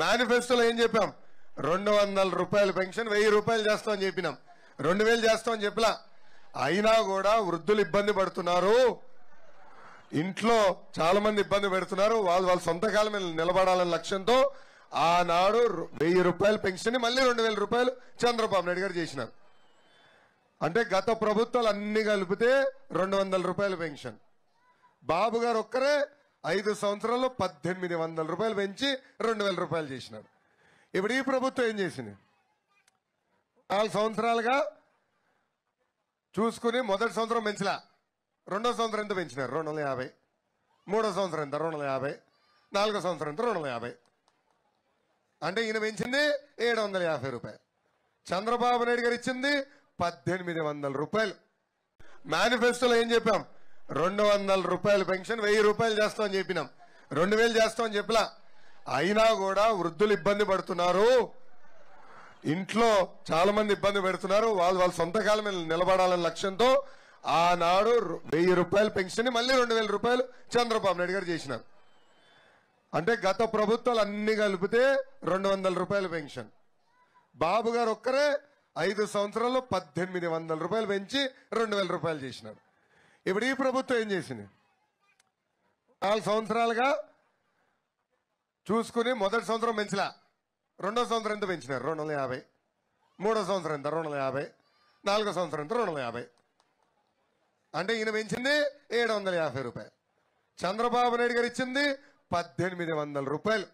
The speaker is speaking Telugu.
మేనిఫెస్టోలో ఏం చెప్పాం రెండు వందల రూపాయల పెన్షన్ వెయ్యి రూపాయలు చేస్తామని చెప్పినాం రెండు వేలు చేస్తాం అని చెప్పలా అయినా కూడా వృద్ధులు ఇబ్బంది పడుతున్నారు ఇంట్లో చాలా మంది ఇబ్బంది పెడుతున్నారు వాళ్ళు వాళ్ళ సొంత కాలం నిలబడాలనే లక్ష్యంతో ఆనాడు వెయ్యి రూపాయలు పెన్షన్ మళ్ళీ రెండు వేల రూపాయలు చంద్రబాబు నాయుడు గారు చేసినారు అంటే గత ప్రభుత్వాలు అన్ని కలిపితే రెండు వందల రూపాయల పెన్షన్ బాబు గారు ఒక్కరే ఐదు సంవత్సరాల్లో పద్దెనిమిది వందల రూపాయలు పెంచి రెండు వేల రూపాయలు చేసినాడు ఇప్పుడు ఈ ప్రభుత్వం ఏం చేసింది నాలుగు సంవత్సరాలుగా చూసుకుని మొదటి సంవత్సరం పెంచలా రెండో సంవత్సరం ఎంత పెంచినారు రెండు వందల యాభై మూడో సంవత్సరం ఎంత రెండు వందల యాభై నాలుగో సంవత్సరం ఎంత రెండు వందల యాభై అంటే ఈయన పెంచింది ఏడు వందల యాభై రూపాయలు చంద్రబాబు నాయుడు గారు ఇచ్చింది పద్దెనిమిది వందల రూపాయలు మేనిఫెస్టోలో ఏం చెప్పాం రెండు వందల రూపాయల పెన్షన్ వెయ్యి రూపాయలు చేస్తామని చెప్పినాం రెండు వేలు చేస్తామని చెప్పలా అయినా కూడా వృద్ధులు ఇబ్బంది పడుతున్నారు ఇంట్లో చాలా మంది ఇబ్బంది పెడుతున్నారు వాళ్ళు వాళ్ళ సొంత కాలం నిలబడాలనే లక్ష్యంతో ఆనాడు వెయ్యి రూపాయల పెన్షన్ మళ్ళీ రెండు వేల రూపాయలు చంద్రబాబు నాయుడు గారు చేసినారు అంటే గత ప్రభుత్వాలు అన్ని కలిపితే రెండు వందల రూపాయల పెన్షన్ బాబు గారు ఒక్కరే ఐదు సంవత్సరాల్లో పద్దెనిమిది వందల రూపాయలు పెంచి రెండు వేల రూపాయలు చేసినారు ఇప్పుడు ఈ ప్రభుత్వం ఏం చేసింది నాలుగు సంవత్సరాలుగా చూసుకుని మొదటి సంవత్సరం పెంచలా రెండో సంవత్సరం ఎంత పెంచినారు రెండు వందల యాభై మూడో సంవత్సరం ఎంత రెండు వందల యాభై నాలుగో సంవత్సరం ఎంత రెండు వందల యాభై అంటే ఈయన పెంచింది ఏడు వందల యాభై రూపాయలు చంద్రబాబు నాయుడు గారు ఇచ్చింది పద్దెనిమిది వందల రూపాయలు